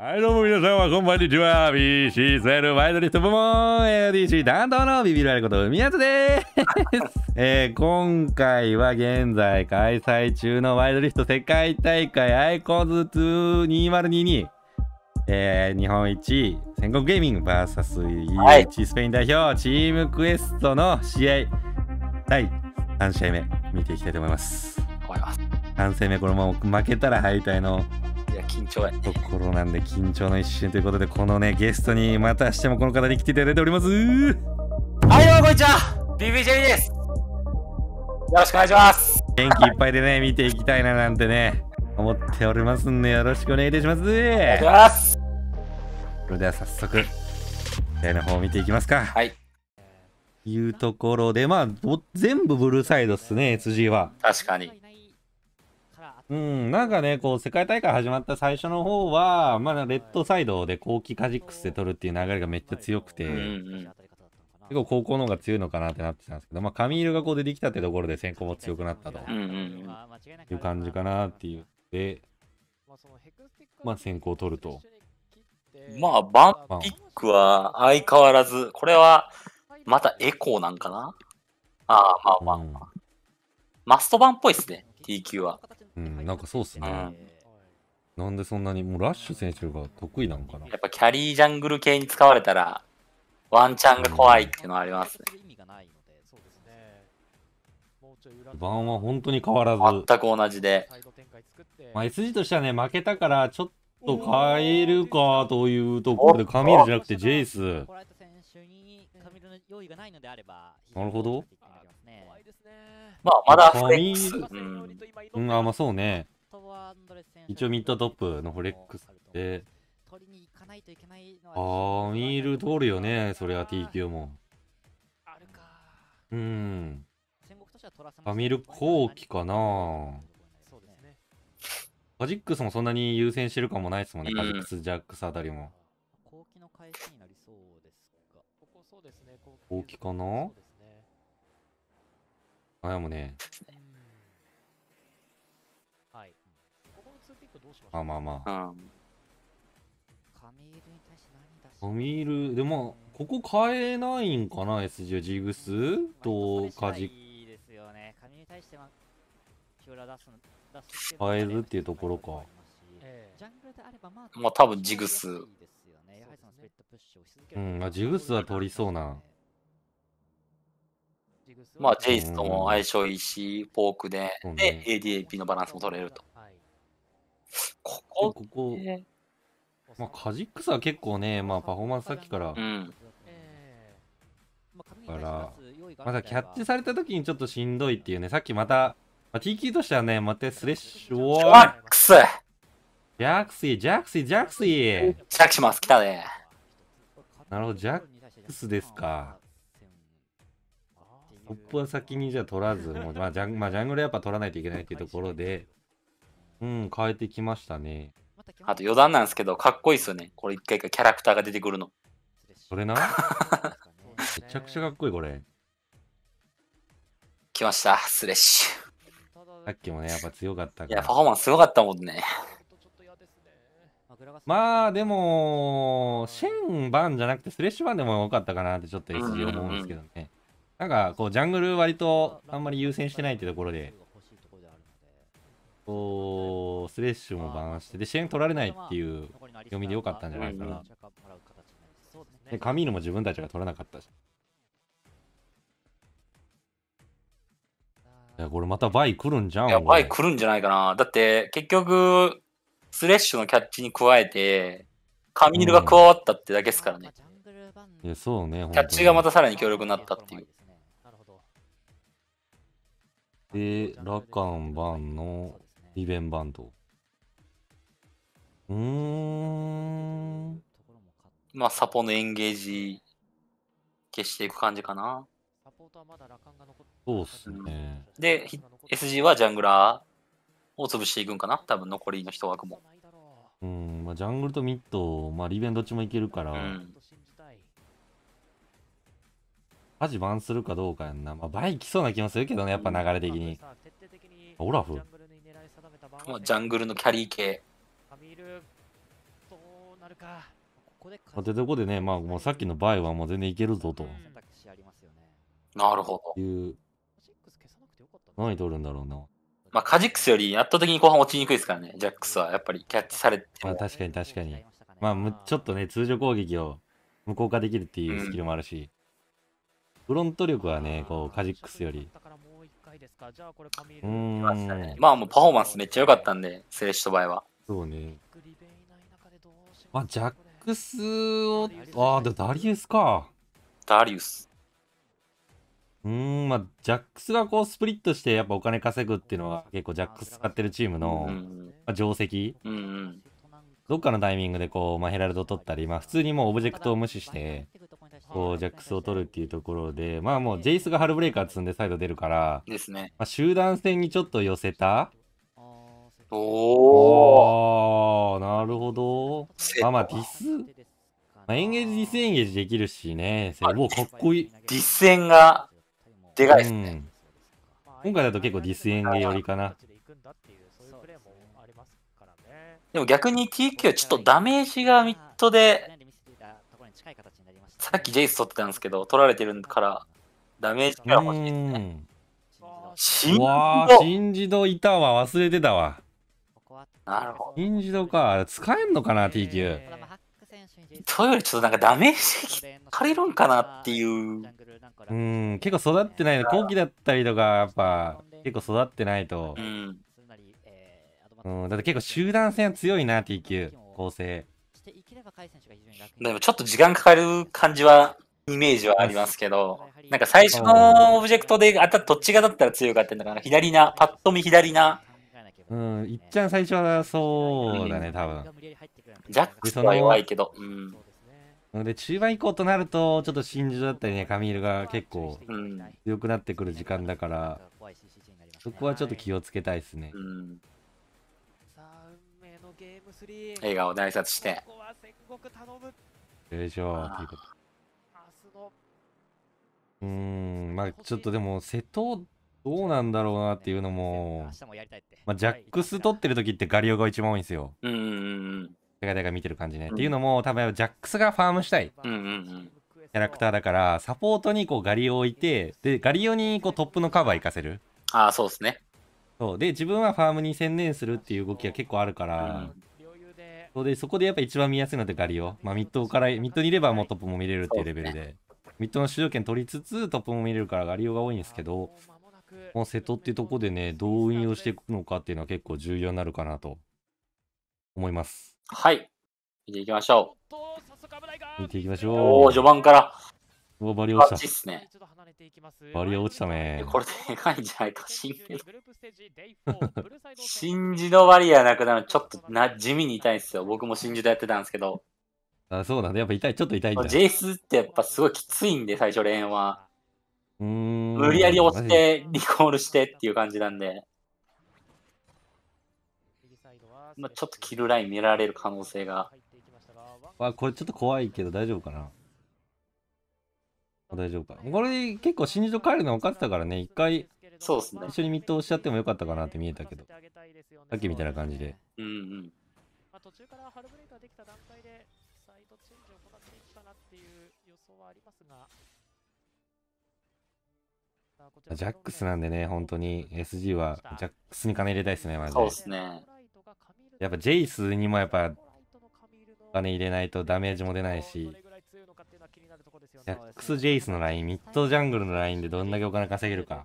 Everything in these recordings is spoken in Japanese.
はい、どうも皆さん、こんばんにちは。b c ルワイドリフト部門 ADC 担当のビビるあること宮津です、えー、今回は現在開催中のワイドリフト世界大会アイコーズ2022、えー、日本一戦国ゲーミング VSEH、スペイン代表チームクエストの試合第3試合目見ていきたいと思います。3戦目このまま負けたら敗退の緊張やところなんで緊張の一瞬ということでこのねゲストにまたしてもこの方に来ていただいておりますはいどうもこんにちは BBJ ですよろしくお願いします元気いっぱいでね見ていきたいななんてね思っておりますんでよろしくお願いいたしますお願いしますそれでは早速試合の方を見ていきますかはいいうところでまあ全部ブルーサイドっすね SG は確かにうん、なんかね、こう、世界大会始まった最初の方は、まだレッドサイドで後期カジックスで取るっていう流れがめっちゃ強くて、結構高校の方が強いのかなってなってたんですけど、まあ、髪色がこう出てきたってところで先行も強くなったと、いう感じかなって言って、まあ、先行取ると。まあ、バンピックは相変わらず、これはまたエコーなんかなああ、まあまあ、まあ、うん、マストバンっぽいですね、TQ は。うん、なんかそうっすね。なんでそんなに、もうラッシュ選手が得意なのかな。やっぱキャリージャングル系に使われたら、ワンチャンが怖いっていうのはありますね。盤は本当に変わらず。全く同じで。まあ、SG としてはね、負けたから、ちょっと変えるかというところで、カミールじゃなくてジェイス。なるほど。まあ、まだフレックス。うん、あ、まあそうね。一応ミッドトップのフレックスで。ああ、ミール通るよね、それは TQ も。うん。ァミル後期かなカジックスもそんなに優先してるかもないですもんね、カジックス、ジャックスあたりも。後期のになりそうです後期かなあ、でもね。はい。ここのツーピックどうしましょうあ、まあまあ。カミール、でも、ここ変えないんかな、SG ジグスとカジ。いいですよね。カミールに対しては、ュラ出すの、出す。変えるっていうところか。ジャングルであればまあ、多分ジグス。うん、あジグスは取りそうな。まあ、ジェイスとも相性いいし、フォークで、で、ADAP のバランスも取れると。ここここ、まあ、カジックスは結構ね、まあ、パフォーマンスさっきから。うん、だから、まだキャッチされた時にちょっとしんどいっていうね、さっきまた、まあ、TQ としてはね、またスレッシュ、おジャックスジャックスイ、ジャックスイ、ジャックスイジャックします、来たね。なるほど、ジャックスですか。トップは先にじゃあ取らず、もうまあジャン、まあ、ジャングルやっぱ取らないといけないっていうところで、うん、変えてきましたね。あと余談なんですけど、かっこいいっすよね。これ一回一回キャラクターが出てくるの。それなめちゃくちゃかっこいいこれ。来ました、スレッシュ。さっきもね、やっぱ強かったから。いや、パフォーマンスすごかったもんね。まあでも、シェーンバンじゃなくてスレッシュバンでもよかったかなってちょっと思うんですけどね。うんうんうんなんかこうジャングル割とあんまり優先してないってところでこうスレッシュもバランしてで試合取られないっていう読みでよかったんじゃないかな、でカミーヌも自分たちが取らなかったしいやこれまたバイ来るんじゃんいやイ来るんじゃないかなだって結局スレッシュのキャッチに加えてカミーヌが加わったってだけですからね、いやそうねキャッチがまたさらに強力になったっていうで、ラカンバンのリベンバンド。うーん。まあ、サポのエンゲージ消していく感じかな。そうっすね。で、SG はジャングラーを潰していくんかな。多分残りの1枠も。うん、まあ、ジャングルとミッド、まあ、リベンどっちもいけるから、うん、マジバンするかどうかやんな。まあ、バイ来そうな気もするけどね、やっぱ流れ的に。オラフジャングルのキャリー系。ってとこでね、まあ、もうさっきのバイはもう全然いけるぞと。なるほど。いう。何取るんだろうな。まあ、カジックスより圧倒的に後半落ちにくいですからね、ジャックスはやっぱりキャッチされて。まあ、確かに確かに。まあ、ちょっとね、通常攻撃を無効化できるっていうスキルもあるし。フロント力はね、こう、カジックスより。うん。まあもうパフォーマンスめっちゃ良かったんで、セレシ場合は。そうね。まあ、ジャックスを、ああ、ダリウスか。ダリウス。うん、まあ、ジャックスがこう、スプリットして、やっぱお金稼ぐっていうのは、結構ジャックス使ってるチームの、まあ、定石。うん、うんどっかのタイミングでこう、まあ、ヘラルド取ったり、まあ、普通にもうオブジェクトを無視して、こうジャックスを取るっていうところで、まあもうジェイスがハルブレイカー積んでサイド出るから、ですね。まあ、集団戦にちょっと寄せた。おおなるほど。まあまあディス、まあ、エンゲージディスエンゲージできるしね。もうかっこいい。ディス戦がでかいですね、うん、今回だと結構ディスエンゲ寄りかな。でも逆に TQ はちょっとダメージがミッドでに近い形になりました、ね、さっきジェイス取ってたんですけど、取られてるから、ダメージが欲しいですね。シンジンいたわ、忘れてたわ。なるほど。新ンジか、使えんのかな、TQ。それよりちょっとなんかダメージ借りるんかなっていう。うん、結構育ってないの、後期だったりとか、やっぱ結構育ってないと。うん、うん、だって結構集団戦強いな、TQ、構成。い選手が非常に楽でもちょっと時間かかる感じは、イメージはありますけど、なんか最初のオブジェクトで、あたどっちがだったら強いかっていうのかな、左な、パッと見左な。うん、いっちゃん最初はそうだね、多分。ジャックスは弱いけど。うん。で中盤以降となると、ちょっと真珠だったりね、カミールが結構強くなってくる時間だから、そこはちょっと気をつけたいですね。うん笑顔で挨拶して。大丈夫ということ。うん、まあちょっとでも瀬戸どうなんだろうなっていうのも、まあ、ジャックス取ってる時ってガリオが一番多いんですよ。うん。世界大会見てる感じね。っていうのも多分ジャックスがファームしたい。うんうんうんキャラクターだからサポートにこうガリオを置いてでガリオにこうトップのカバー行かせるああそうですねそうで自分はファームに専念するっていう動きが結構あるから、うそでそこでやっぱ一番見やすいのってガリオ、まあ、ミッドからミッドにいればもうトップも見れるっていうレベルで、ミッドの主導権取りつつトップも見れるからガリオが多いんですけどもう瀬戸っていうとこでねどう運用していくのかっていうのは結構重要になるかなと思いますはい見ていきましょう見ていきましょうお序盤からおバリ落ちた。すね。バリ落ちたね。これでかいんじゃないか。新メ新次のバリアなくなるのちょっとな地味に痛いんですよ。僕も新次でやってたんですけど。あ、そうなんだ。やっぱ痛い。ちょっと痛いんだ。イスってやっぱすごいきついんで、最初、レーンは。うん無理やり押して、リコールしてっていう感じなんで。まあ、ちょっとキルライン見られる可能性が。あ、これちょっと怖いけど大丈夫かな大丈夫か。これ結構新宿帰るの分かってたからね、一回そうですね。一緒に見通しちゃってもよかったかなって見えたけど、さっきみたいな感じで。うんうん。まあ、途中からハルブレイクができた段階で、サイドチェンジを行っていくなっていう予想はありますが。ジャックスなんでね、本当に SG はジャックスに金入れたいですね、マジで。そうですね。やっぱジェイスにもやっぱ金入れないとダメージも出ないし。ジャックス・ジェイスのライン、ミッドジャングルのラインでどんだけお金稼げるか。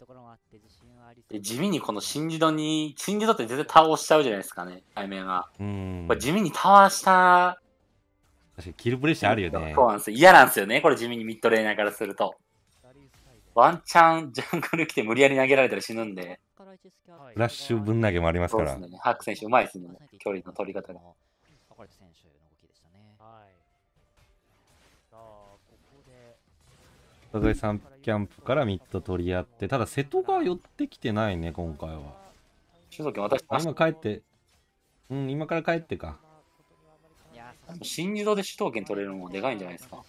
地味にこのシンジドに、シンジドって全然倒しちゃうじゃないですかね、対面は。うん。これ地味に倒した確かにキルプレッシャーあるよね。そうなんですよ。嫌なんですよね。これ地味にミッドレーナーからすると。ワンチャンジャングル来て無理やり投げられたら死ぬんで。フラッシュぶん投げもありますから。そうですね。ハック選手うまいですね。距離の取り方が。互い3キャンプからミッド取り合って、ただ瀬戸が寄ってきてないね、今回は。今帰って、うん、今から帰ってか。新自動で主導権取れるのもでかいんじゃないですか。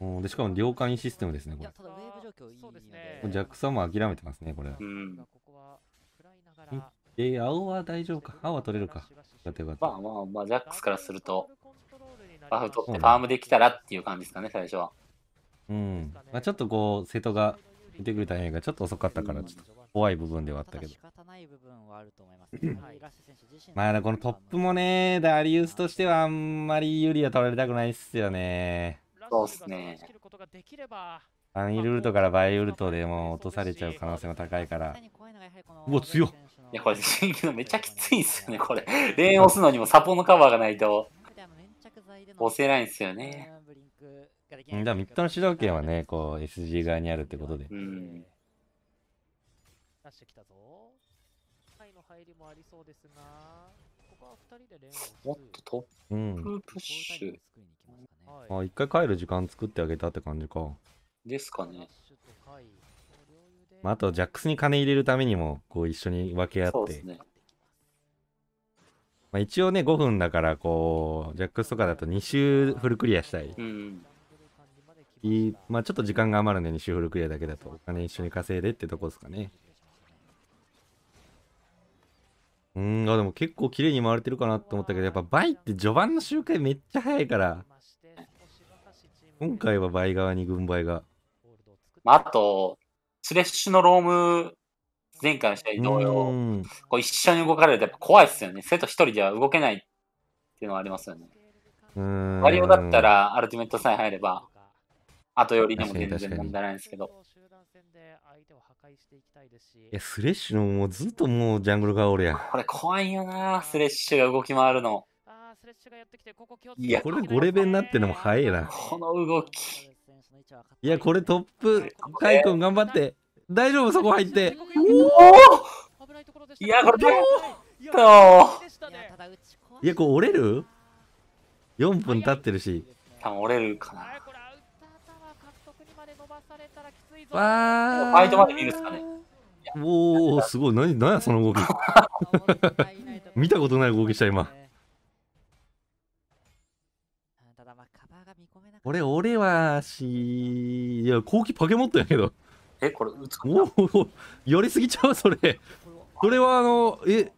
うん、でしかも領海システムですね、これ。ジャックさんも諦めてますね、これ。うん、えー、青は大丈夫か青は取れるか。えば。まあまあまあ、ジャックスからすると、バフ取ってファームできたらっていう感じですかね、最初は。うん。まあ、ちょっとこう、瀬戸が見てくれたんやちょっと遅かったから、ちょっと怖い部分ではあったけど。まあ、このトップもね、ダリウスとしてはあんまりユリア取られたくないっすよね。そうっすね。アンイルウルトからバイウルトでも落とされちゃう可能性が高いから。うわ、強っ。いや、これ、めっちゃきついっすよね、これ。レーン押すのにもサポのカバーがないと、押せないんすよね。だからミッドの主導権はね、こう SG 側にあるってことで。うしてきたぞ。タイの入りもありそうですが、ここは二人で連を打つ。おっと、うん。プッシュ。あ、一回帰る時間作ってあげたって感じか。ですかね。まあ、あとジャックスに金入れるためにもこう一緒に分け合って、ね、まあ、一応ね5分だからこうジャックスとかだと2周フルクリアしたい、うんいい、まあちょっと時間が余るね、西フルクリアだけだと。お金一緒に稼いでってとこですかね。うん、あ、でも結構綺麗に回れてるかなと思ったけど、やっぱ倍って序盤の周回めっちゃ早いから。今回は倍側に軍配が。まあ、あと、スレッシュのローム、前回の試合同様、こう一緒に動かれるとやっぱ怖いですよね。生徒一人では動けないっていうのはありますよね。うん。マリオだったら、アルティメットさえ入れば、後寄りでも全然問題ないんですけど。いえ、スレッシュのもうずっともうジャングルがおるやん。これ怖いよな、スレッシュが動き回るの。いや、これ5レベルになってのも早いな。この動き。いや、これトップ、カイ君頑張って。大丈夫、そこ入って。おおいや、これ、どういや、これ折れる ?4 分経ってるし。多分折れるかな。わファイトまで見るっすかね。おおすごい。何、何や、その動き。見たことない動きした、今。俺、俺はし、いや、後期パケモントやけど。え、これ、打つかおお、やりすぎちゃう、それ。これは、あの、え、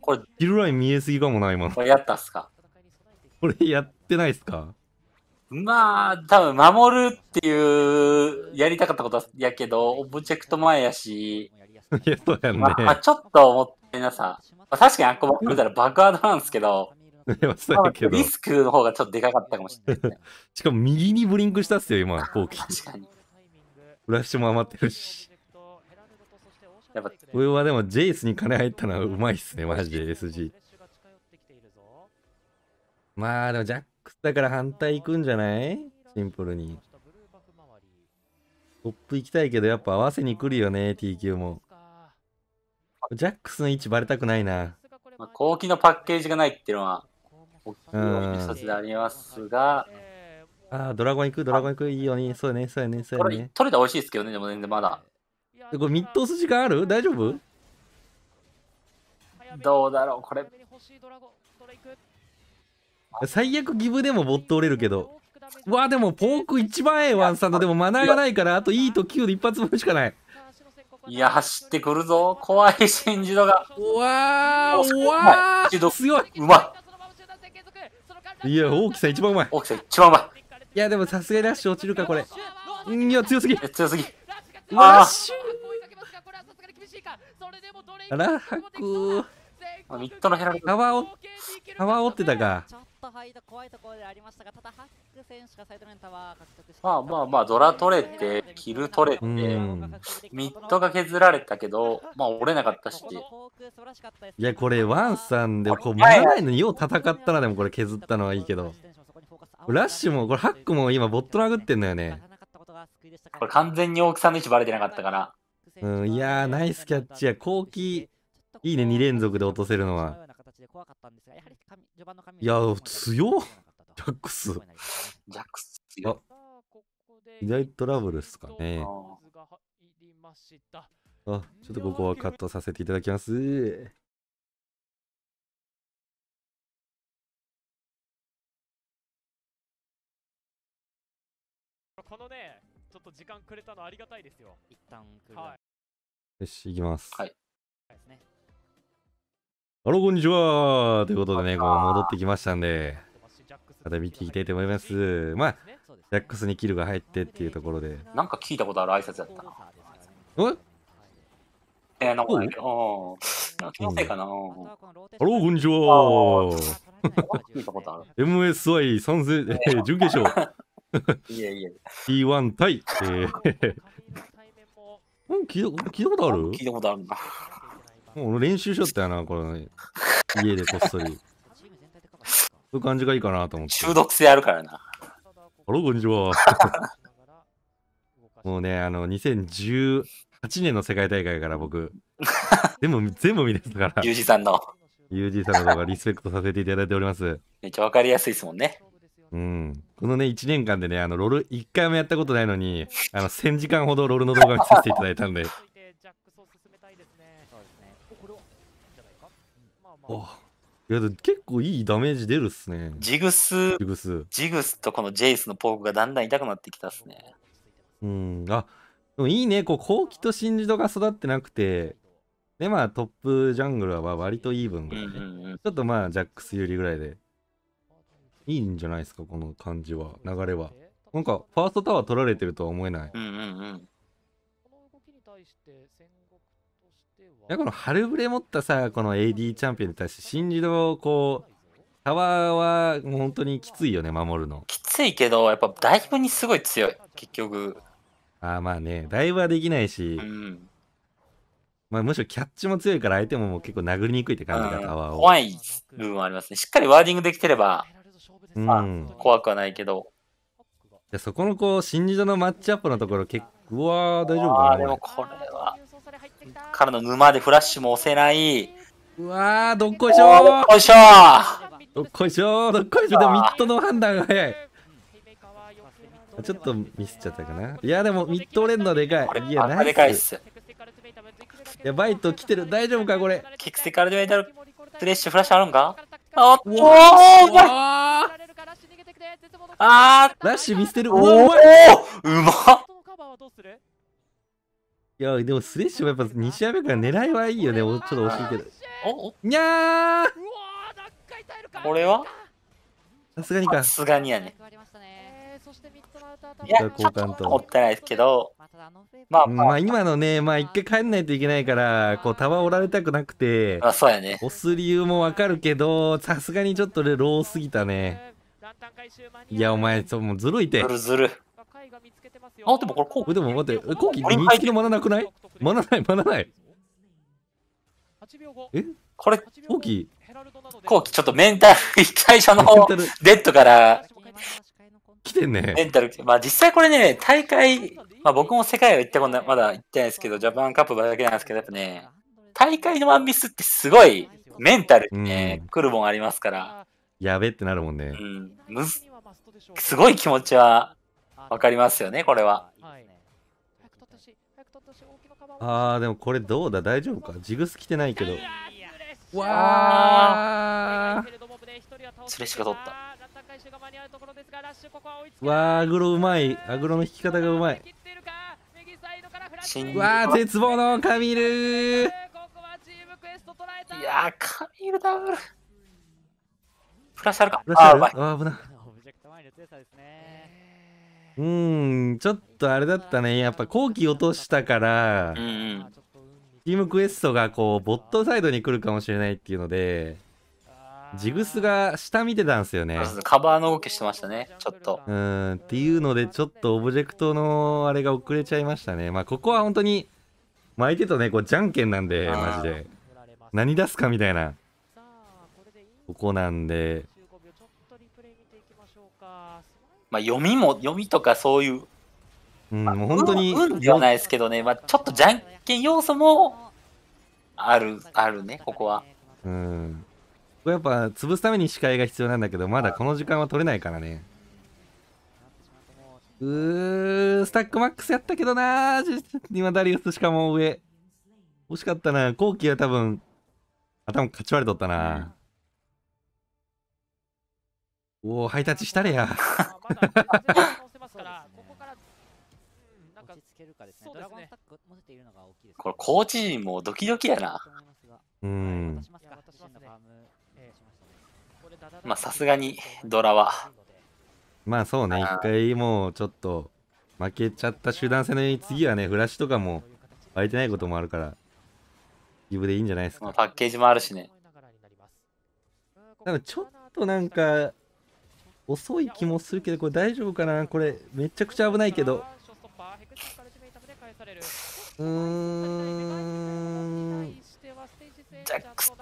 これ、ヒルライン見えすぎかもな、今の。これやったっすかこれやってないっすかまあ、多分守るっていう、やりたかったことやけど、オブジェクト前やし、いや、そうやんね。まあ、ちょっと思ってなさ。まあ、確かにあっこばっ見たら爆破なんですけど、リスクの方がちょっとでかかったかもしれない、しかも右にブリンクしたっすよ、今、後期。確かに。フラッシュも余ってるし。やっぱ、これはでも、ジェイスに金入ったのはうまいっすね、マジで SG。まあ、でも若だから反対行くんじゃないシンプルに。トップ行きたいけど、やっぱ合わせに来るよね、TQ も。ジャックスの位置バレたくないな。まあ、後期のパッケージがないっていうのは、大きい一つでありますが。ああ、ドラゴン行く、ドラゴン行く、いいよね、そうね、そうね、そうね。取れたら美味しいですけどね、でも全然まだ。これ、ミッドす時間ある大丈夫どうだろう、これ。最悪ギブでもボット折れるけどうわでもポーク一番ええワンサンドでもマナーがないからあと E と Q で一発分しかないいや走ってくるぞ怖い真珠度がうわーうわー強いうまいいや大きさ一番うまい大きさ一番うまいいやでもさすがにラッシュ落ちるかこれいや強すぎ強すぎラッシュあらはくーミッドのヘラルタワー折ってたかと入怖いところでありましたが、ただハック選手がサイドメンター獲得しまあまあまあ、ドラ取れて、キル取れて、うん、ミッドが削られたけど、まあ折れなかったし。いや、これワンさんで、こう前前のよう戦ったらでもこれ削ったのはいいけど、ラッシュも、これハックも今ボット殴ってんだよね。これ完全に大きさんの位置バレてなかったから。うん、いやナイスキャッチや、後期、いいね、2連続で落とせるのは。で怖かったんですが、やはり紙序盤の神いや、強ジャックス。ジャックス強っ。意外トラブルですかね。あ、ちょっとここはカットさせていただきます。このね、ちょっと時間くれたのありがたいですよ。一旦くる。はい、よし、行きます。はい。ですね。あら、こんにちはということでね、こう戻ってきましたんで、また見ていきたいと思います。まあ、ジャックスにキルが入ってっていうところで。なんか聞いたことある挨拶やったな。ええー、なんか、うあ、気のせいかな。ハロー、こんにちは。聞いたことある。MSY 参戦、えー、準決勝。いやいや。T1 対、えー、うん、聞いた、聞いたことある聞いたことあるな。もう練習しよったよな、これ。家でこっそり。そういう感じがいいかなと思って。中毒性あるからな。あら、こんにちは。もうね、あの、2018年の世界大会から僕、全部、全部見れすから。ユージさんの。ユージさんの動画、リスペクトさせていただいております。めっちゃわかりやすいですもんね。うん、このね、1年間でね、あの、ロール1回もやったことないのに、あの、1000時間ほどロールの動画見させていただいたんで。あいや結構いいダメージ出るっすね。ジグス、ジグスジグスとこのジェイスのポークがだんだん痛くなってきたっすね。うん、あでもいいね、こう、後期と真珠度が育ってなくて、で、まあ、トップジャングルは割とイーブンぐらい、ねうんうんうん、ちょっとまあ、ジャックス有利ぐらいで、いいんじゃないですか、この感じは、流れは。なんか、ファーストタワー取られてるとは思えない。うんうんうんこの春ぶれ持ったさ、この AD チャンピオンに対して、新次郎、こう、タワーはもう本当にきついよね、守るの。きついけど、やっぱだいぶにすごい強い、結局。ああ、まあね、だいぶはできないし、うん、まあ、むしろキャッチも強いから、相手ももう結構殴りにくいって感じが、タワーを。怖い部分はありますね。しっかりワーディングできてれば、うん、怖くはないけど。じゃそこのこう、新次郎のマッチアップのところ、結構、うわー、大丈夫かな。でもこれは。からの沼でフラッシュも押せない。うわぁ、どっこいしょーどっこいしょーどっこいしょーどっこいしょーミットの判断が早い。ちょっとミスっちゃったかな。いや、でもミッドレンドでかい。いや、ナイス。でかいっす。やばいと来てる。大丈夫か、これ。キクィカルデエイタフレッシュフラッシュあるんかあっとーうまいあーラッシュ見捨てるおおうまっいや、でもスレッシュもやっぱ2試合目から狙いはいいよね。ちょっと惜しいけど。おにゃーこれはさすがにか。さすがにやね。いや、交換と。持ってないですけど、まあ、まあ、まあ、今のね、まあ一回帰んないといけないから、こう、球折られたくなくて、あ、そうやね。押す理由もわかるけど、さすがにちょっとローすぎたね。いや、お前、そう、もうずるいて。ずるずる。あ、でもこれコークでも待って、コーキ右利きのまだなくないマナない、マナない。えこれ、コーキコーキちょっとメンタル、最初のデッドから、来てんね。メンタル、まあ実際これね、大会、まあ僕も世界は行ったことない、まだ行ってないですけど、ジャパンカップだけなんですけど、やっぱね、大会のワンミスってすごいメンタルにね、来るもんありますから。やべってなるもんね。うん、むすごい気持ちはわかりますよね、これは。ああ、でもこれどうだ大丈夫かジグス来てないけど。わあ。それしか取った。わあ、グロうまい。アグロの引き方がうまい。わあ、絶望のカミルいやカミルダブル。プラスあるか。ああ、危ない。うんちょっとあれだったねやっぱ後期落としたから、うん、チームクエストがこうボットサイドに来るかもしれないっていうのでジグスが下見てたんですよねカバーの動きしてましたねちょっとうんっていうのでちょっとオブジェクトのあれが遅れちゃいましたねまあここは本当に相手とねこうじゃんけんなんでマジで何出すかみたいなここなんでまあ、読みも読みとかそういう、うんまあ、もう本当に運ではないですけどね、まあ、ちょっとじゃんけん要素もあるあるねここはうんやっぱ潰すために視界が必要なんだけどまだこの時間は取れないからねうースタックマックスやったけどな今ダリウスしかも上惜しかったな後期は多分頭かち割れとったな、おおハイタッチしたれや。これコーチ陣もドキドキやな。うん。まあさすがにドラは。まあそうね、一回もうちょっと負けちゃった集団戦の次はね、フラッシュとかも湧いてないこともあるから、ギブでいいんじゃないですか。パッケージもあるしね。なんちょっとなんか遅い気もするけどこれ大丈夫かなこれめちゃくちゃ危ないけどうーん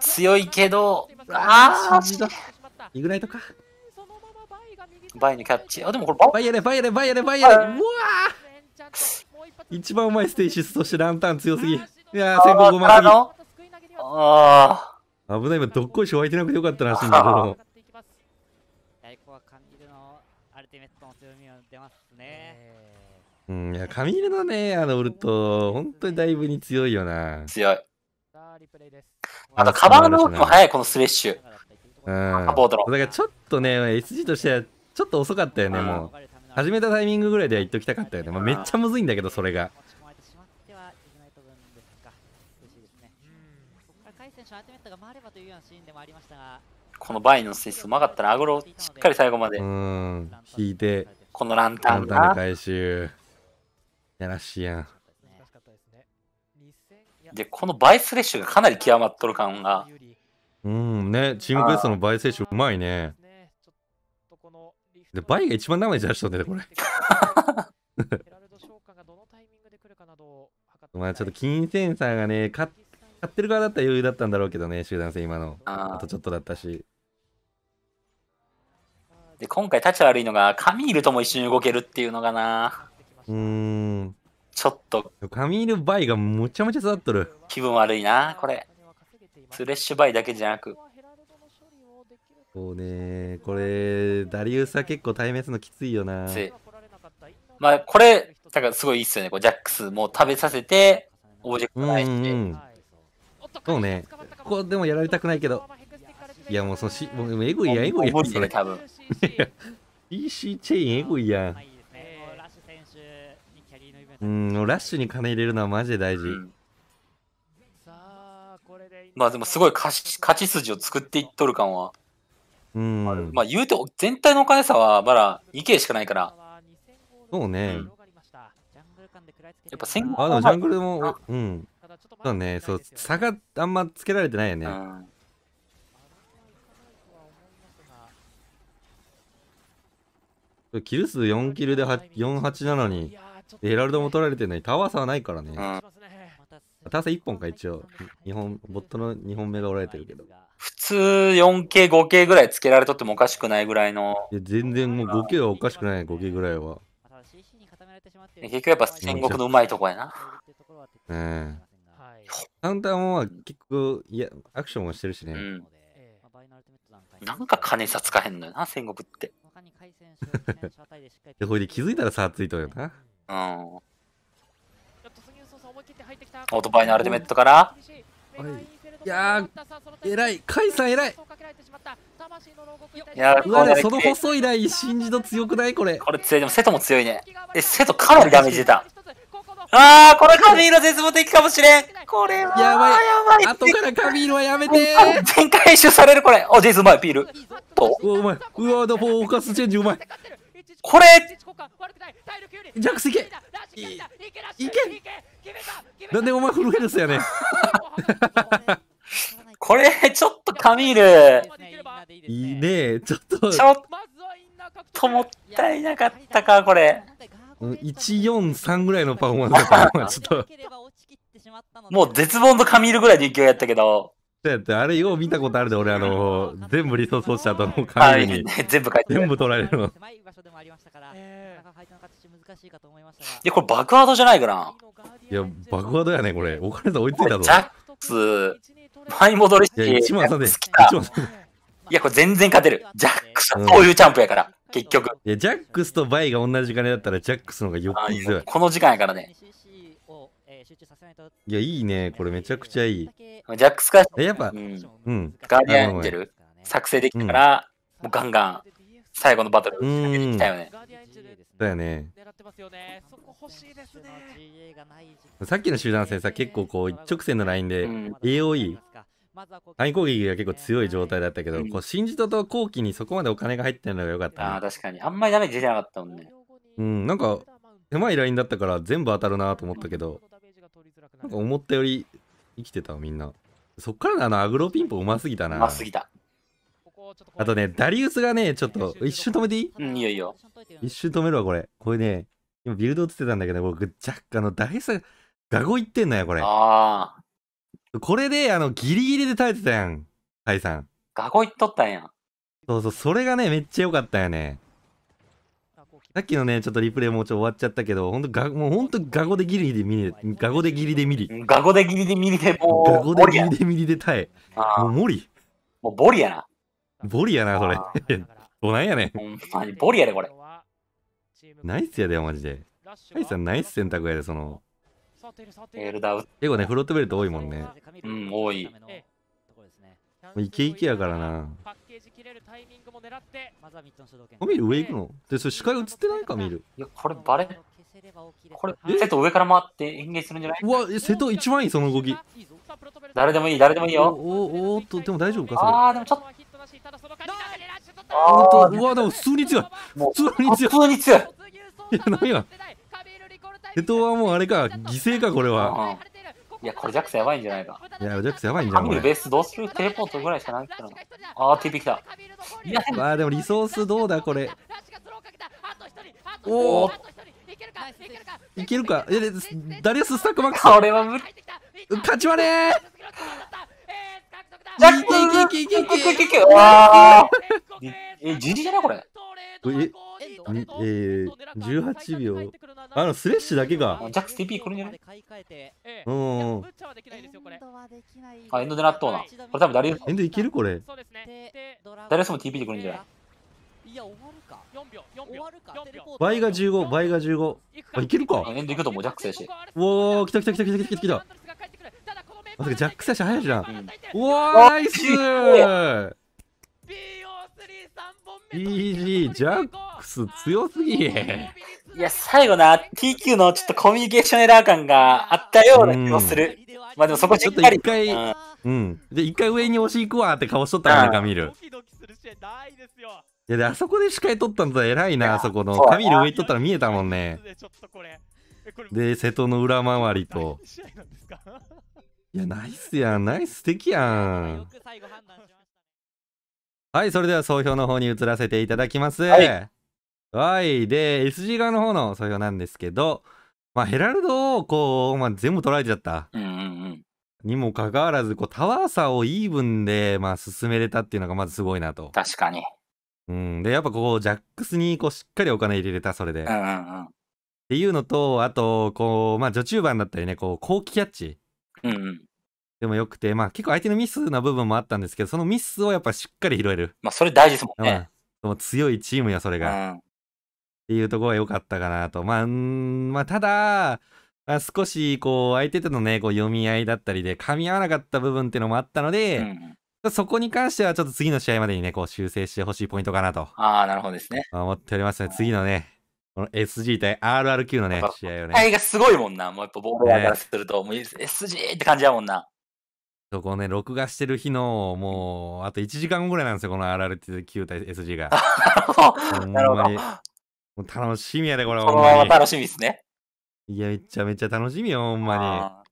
強いけどああイグナイトかバイのキャッチあでもこれバイやれバイやれバイやれバイやれうわ一番うまいステイシスとしてランタン強すぎいやー先行5万すぎああ危ない今どっこいし湧いてなくてよかったらしいんだけどね。うん、いや、髪色のね、あの、ウルト、本当にだいぶに強いよな。強い。あの、カバーの動きも早い、このスレッシュ。うん。だからちょっとね、SG としては、ちょっと遅かったよね、もう。始めたタイミングぐらいでは言っときたかったよね。まあ、めっちゃむずいんだけど、それが。このバイのスイスうまかったらアグロしっかり最後までうん引いてこのランタンが。回収。やらしいやん。で、このバイスレッシュがかなり極まっとる感が。うんね、チームベストのバイスレッシュうまいね。で、バイが一番ダメージ出しとんね、これ。まあちょっと金センサーがね、買ってる側だったら余裕だったんだろうけどね、集団戦今の。あとちょっとだったし。で、今回立ち悪いのが、カミールとも一緒に動けるっていうのがな。うーん。ちょっと。カミールバイがむちゃむちゃ育っとる。気分悪いな、これ。スレッシュバイだけじゃなく。そうね、これ、ダリウスは結構対滅のきついよな。まあ、これ、だからすごいいいっすよね。こうジャックスも食べさせて、オブジェクト返して。うんそうね。ここでもやられたくないけど。いやもうそのし、もうエゴいやエゴいや。無理ね、多分。EC チェーンエゴいやん。うん、ラッシュに金入れるのはマジで大事。うんまあでもすごい勝ち勝ち筋を作っていっとる感は。うん。まあ言うて、全体のお金差はまだ 2K しかないから。そうね。うん、やっぱ戦後あ、でもジャングルも、うん。そうね、そう、差があんまつけられてないよね。うんキル数4キルで4 8のにエラルドも取られてるのにタワー差はないからね。タワー差1本か一応。日本、ボットの2本目がおられてるけど。普通 4K、5K ぐらいつけられとってもおかしくないぐらいの。いや全然もう 5K はおかしくない、5K ぐらいは。結局やっぱ戦国のうまいとこやな。うん。カウンターも結構いやアクションもしてるしね。うん、なんか金さ使えんのよな、戦国って。に回線しよう。で、これで気づいたら差ついとるよな。うん。オートバイのアルティメットから。はい、いやー、偉い。カイさん偉い。いやうわね、その細いライン、信じと強くないこれ。これ強い。でも、瀬戸も強いね。え、瀬戸かなりダメージ出た。あー、これ、カミーの絶望的かもしれん。これはやばいやばい後からールはやめて全回収されるこれおジェイズうまいピールとうまいうわでフォーカスチェンジうまいこれジャッいいけなんでお前フルヘルスやね これちょっとカミールいいねちょっとちょっともったいなかったかこれ143ぐらいのパフォーマンスだったちょっともう絶望の神いるぐらいの勢いやったけど。そって、あれよう見たことあるで、俺、あの、全部リソースをちた後の紙に、はい、全部書いて全部取られるの。えー、いや、これ爆破ドじゃないかな。いや、爆破ドやね、これ。お金さん追いついたぞ。ジャックス、前戻りして、1万3で、1いや、これ全然勝てる。ジャックスはこういうチャンプやから、うん、結局。いや、ジャックスとバイが同じ金だったら、ジャックスの方がよっぽどい。この時間やからね。いや、いいね。これめちゃくちゃいい。ジャックスカッシュ。やっぱ、うん。うん、ガーディアンエンジェル作成できたから、うん、もうガンガン最後のバトル仕掛けてきたよね。だよね。さっきの集団戦さ、結構こう一直線のラインで AOE、イン攻撃が結構強い状態だったけど、うん、こう新人と後期にそこまでお金が入ってるのが良かった、ね、ああ、確かに。あんまりダメージ出なかったもんね。うん、なんか狭いラインだったから全部当たるなと思ったけど、なんか思ったより生きてたみんな。そっからのあのアグロピンポンうますぎたな。うますぎた。あとね、ダリウスがね、ちょっと、一瞬止めていいうん、いいよいいよ。一瞬止めるわ、これ。これね、今ビルド映ってたんだけど、僕、若干あの、ダリウスがガゴいってんのよ、これ。ああ。これで、あの、ギリギリで耐えてたやん、タイさん。ガゴいっとったんやん。そうそう、それがね、めっちゃ良かったよね。さっきのね、ちょっとリプレイもうちょっと終わっちゃったけど、ほんとが、もうほんと、ガゴでギリで見り、ガゴでギリで見り。ガゴでギリで見りでもう、ガゴでギリで見りで耐え。もう無理。もうボリやな。ボリやな、それ。ど ないやねん。ほんボリやで、これ。ナイスやで、マジで。カイさん、ナイス選択やで、その。エルダウ結構ね、フロットベルト多いもんね。うん、多い。いけイケイケやからな。イミル上行くので、それ視界映ってないか、見るいや、これバレ。これ、瀬戸上から回って演芸するんじゃないうわ、瀬戸一番いい、その動き。誰でもいい、誰でもいいよ。おおっと、でも大丈夫か、それ。ああ、でもちょっと。おっと、うわ、でも普通に強い。普通に強い。普通に強い。いや、何や。瀬戸はもうあれか、犠牲か、これは。いや、これジャックスやばいんじゃないか。いや、ジャックスやばいんじゃないか。ベースどうするテレポートぐらいしかないから。あー、TP 来た。いや、まあでもリソースどうだ、これ。おおいけるか。いや、ダリウススタックマックス。これは無理。勝ちまれージャックいけいけいけいけいけけわーえ、じじじゃないこれえ、にえー、18秒。あの、スレッシュだけが。ジャックス TP これにゃないうん。あ、エンド狙っとうな。これ多分誰エンドいけるこれ。誰そも TP でくるんじゃないいや、終わるか。4秒、4秒。倍が15、倍が15。あ、いけるか。エンドいくともうジャックスやし。おー、来た来た来た来た来た来た。まさかジャック選手早いじゃん。うわースすー BG ジャックス強すぎいや最後な TQ のちょっとコミュニケーションエラー感があったような気もする、まあでもそこしっかりちょっと一回、うん、で一回上に押し行くわって顔しとったからねカミルいやであそこで司会取ったんだ偉いなあそこのカミル上行っとったら見えたもんねで瀬戸の裏回りといや、ナイスやん。ナイス素敵やん。はい、それでは総評の方に移らせていただきます。はいはい。で、SG 側の方の総評なんですけど、まあ、ヘラルドをこう、まあ、全部取られちゃった。うんうんうん、にもかかわらず、こう、タワー差をイーブンで、まあ、進めれたっていうのがまずすごいなと。確かに。うん。で、やっぱこう、ジャックスに、こう、しっかりお金入れれた、それで。うんうんうん。っていうのと、あと、こう、まあ、序中盤だったりね、こう、後期キャッチ。うんでもよくて、まあ結構相手のミスな部分もあったんですけど、そのミスをやっぱしっかり拾える。まあそれ大事ですもんね。まあ、強いチームや、それが。うん、っていうところが良かったかなと。まあ、まあ、ただ、まあ、少しこう相手とのね、こう読み合いだったりで、噛み合わなかった部分っていうのもあったので、うんそこに関しては、ちょっと次の試合までにね、こう修正してほしいポイントかなと。ああ、なるほどですね。思っておりますね。次のね、この SG 対 RRQ のね、試合をね。合がすごいもんな。もうやっぱボンルやからすると、もう SG って感じやもんな。そこね、録画してる日の、もう、あと1時間後ぐらいなんですよ、この RRQ 対 SG が。なるほど。もう楽しみやで、これ。このまま楽しみですね。いや、めちゃめちゃ楽しみよ、ほんまに。は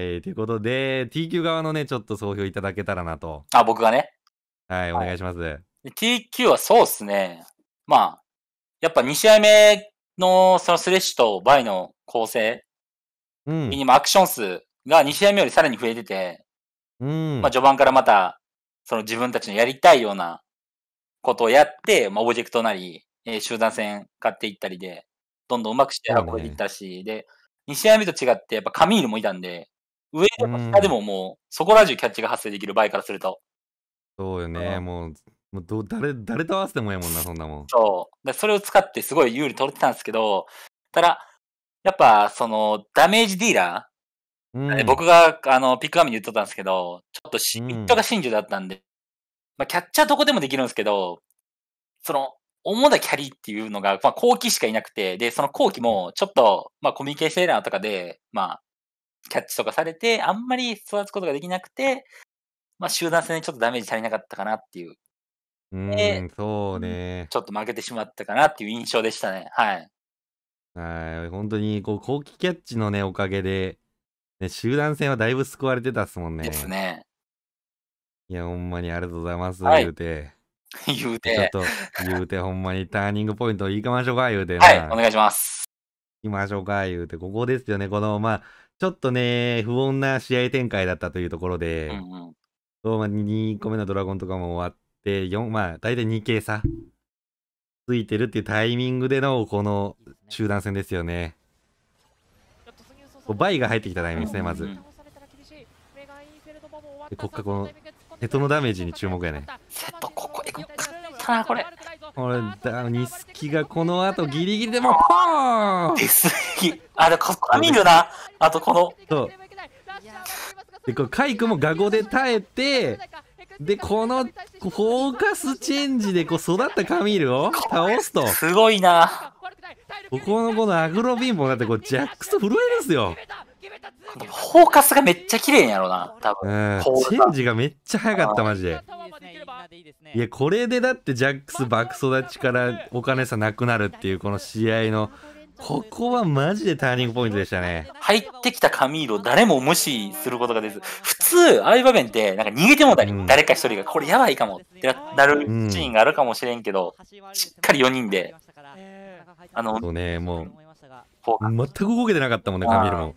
い、ということで、T q 側のね、ちょっと総評いただけたらなと。あ、僕がね。はい、お願いします。はい、TQ はそうっすね。まあ、やっぱ2試合目のそのスレッシュとバイの構成、うん、アクション数が2試合目よりさらに増えてて、うん、まあ、序盤からまたその自分たちのやりたいようなことをやって、まあ、オブジェクトなり、えー、集団戦買っていったりで、どんどんうまくして運んでいったし、で、2試合目と違ってやっぱカミールもいたんで、上でも下でももう、そこら中キャッチが発生できる場合からすると。そうよね、もうもうど誰誰と合わせてもええもんな、そんなもん。そう。でそれを使ってすごい有利取れてたんですけど、ただ、やっぱそのダメージディーラー、うん、僕があのピックアミに言っとったんですけど、ちょっとし、ミッドが真珠だったんで、まあ、キャッチャーどこでもできるんですけど、その、主なキャリーっていうのが、まあ、後期しかいなくて、で、その後期も、ちょっと、まあ、コミュニケーションエラーとかで、まあ、キャッチとかされて、あんまり育つことができなくて、まあ、集団戦でちょっとダメージ足りなかったかなっていううん、そうね。ちょっと負けてしまったかなっていう印象でしたね。はい。はい、ほんとにこう、後期キャッチのね、おかげで、ね、集団戦はだいぶ救われてたっすもんですね。いや、ほんまにありがとうございますは言うて。言うて。ちょっと言うてほんまにターニングポイントいきましょうか言うてはい、お願いします。いきましょうか言うて、ここですよね。この、まあ、ちょっとね、不穏な試合展開だったというところで、うん。そうまあ2個目のドラゴンとかも終わっで、4、まあ、大体2系差ついてるっていうタイミングでのこの中断戦ですよね。バイが入ってきたタイミングですね、まず。で、こっかこの、瀬戸のダメージに注目やね。瀬戸、ここ、えぐったな、これ。これ、だ、ニスキがこの後ギリギリでもう、ポーン出すぎ。あ、で、ここ見るな。あと、この。そう。で、これ、カイ君もガゴで耐えて、で、このフォーカスチェンジでこう育ったカミールを倒すと。すごいな。ここのこのアグロ貧乏だってこうジャックスと震えるんすよ。フォーカスがめっちゃ綺麗やろな、多分。うチェンジがめっちゃ早かった、マジで。いや、これでだってジャックス爆育ちからお金さなくなるっていう、この試合の、ここはマジでターニングポイントでしたね。入ってきたカミーを誰も無視することができず、普通、ああいう場面って、なんか逃げてもたに、うん、誰か一人が、これやばいかもってなるシーンがあるかもしれんけど、しっかり4人で、あの、そうね、もう、全く動けてなかったもんね、カミルも。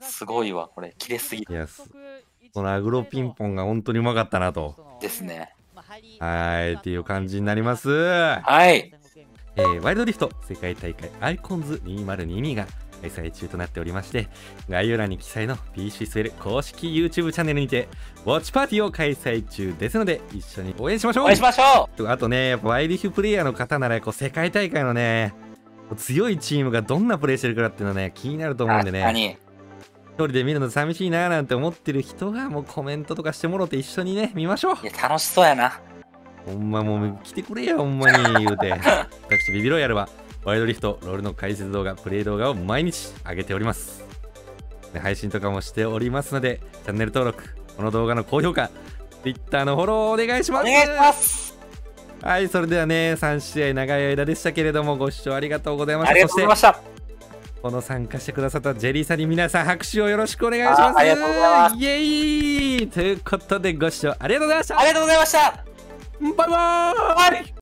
すごいわ、これ、切れすぎて。そのアグロピンポンが本当にうまかったなと。ですね。はい、っていう感じになります。はい。えー、ワイルドリフト世界大会アイコンズ2022が開催中となっておりまして、概要欄に記載の PCSL 公式 YouTube チャンネルにて、ウォッチパーティーを開催中ですので、一緒に応援しましょう応援しましょうあとね、ワイリフプレイヤーの方なら、こう、世界大会のね、強いチームがどんなプレイしてるかっていうのはね、気になると思うんでね。一人で見るの寂しいなーなんて思ってる人がもうコメントとかしてもろて一緒にね見ましょういや楽しそうやなほんまもう来てくれやほんまに言うて 私ビビろうやればワイドリフト、ロールの解説動画、プレイ動画を毎日上げております。配信とかもしておりますので、チャンネル登録、この動画の高評価、Twitter のフォローお願いします。お願いしますはい、それではね、3試合長い間でしたけれども、ご視聴ありがとうございました。ありがとうございました。この参加してくださったジェリーさんに皆さん拍手をよろしくお願いします。ありがとうございます。イエイということでご視聴ありがとうございました。ありがとうございました。バイバイ